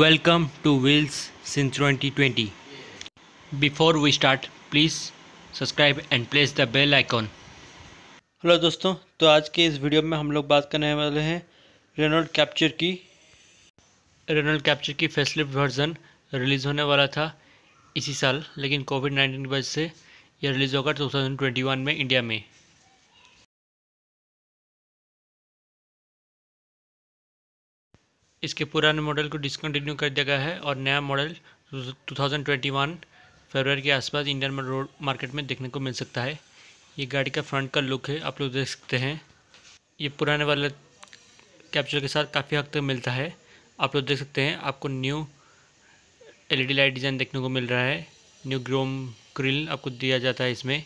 Welcome to Wheels since 2020. Before we start, please subscribe and press the bell icon. Hello दोस्तों तो आज के इस वीडियो में हम लोग बात करने वाले हैं रेनोल्ड कैप्चर की रेनोल्ड कैप्चर की फेसलिफ्ट वर्जन रिलीज़ होने वाला था इसी साल लेकिन कोविड नाइन्टीन की वजह से यह रिलीज़ होगा 2021 में इंडिया में इसके पुराने मॉडल को डिसकंटिन्यू कर दिया गया है और नया मॉडल 2021 फरवरी के आसपास इंडियन रोड मार्केट में देखने को मिल सकता है ये गाड़ी का फ्रंट का लुक है आप लोग देख सकते हैं ये पुराने वाला कैप्चर के साथ काफ़ी हद तक मिलता है आप लोग देख सकते हैं आपको न्यू एलईडी लाइट डिज़ाइन देखने को मिल रहा है न्यू ग्रोम ग्रिल आपको दिया जाता है इसमें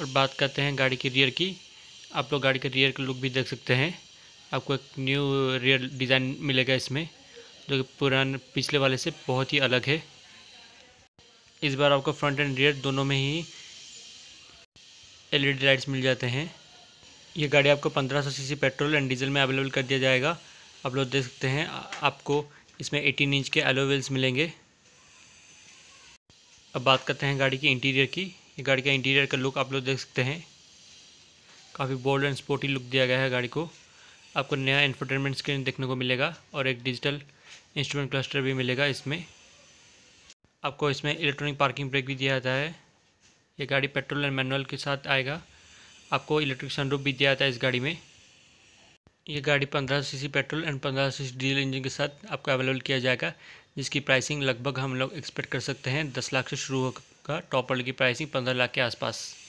और बात करते हैं गाड़ी की रियर की आप लोग गाड़ी के रियर का लुक भी देख सकते हैं आपको एक न्यू रियल डिज़ाइन मिलेगा इसमें जो कि पुराने पिछले वाले से बहुत ही अलग है इस बार आपको फ्रंट एंड रियर दोनों में ही एलईडी लाइट्स e मिल जाते हैं ये गाड़ी आपको 1500 सीसी पेट्रोल एंड डीजल में अवेलेबल कर दिया जाएगा आप लोग देख सकते हैं आपको इसमें 18 इंच के एलोवेल्स मिलेंगे अब बात करते हैं गाड़ी की इंटीरियर की ये गाड़ी का इंटीरियर का लुक आप लोग देख सकते हैं काफ़ी बोल्ड एंड स्पोर्टी लुक दिया गया है गाड़ी को आपको नया इंफोटेनमेंट स्क्रीन देखने को मिलेगा और एक डिजिटल इंस्ट्रूमेंट क्लस्टर भी मिलेगा इसमें आपको इसमें इलेक्ट्रॉनिक पार्किंग ब्रेक भी दिया जाता है ये गाड़ी पेट्रोल एंड मैनुअल के साथ आएगा आपको इलेक्ट्रिक सनरूफ भी दिया जाता है इस गाड़ी में ये गाड़ी पंद्रह सीसी पेट्रोल एंड पंद्रह सीसी डीजल इंजन के साथ आपको अवेलेबल किया जाएगा जिसकी प्राइसिंग लगभग हम लोग एक्सपेक्ट कर सकते हैं दस लाख से शुरू होगा टॉपर की प्राइसिंग पंद्रह लाख के आसपास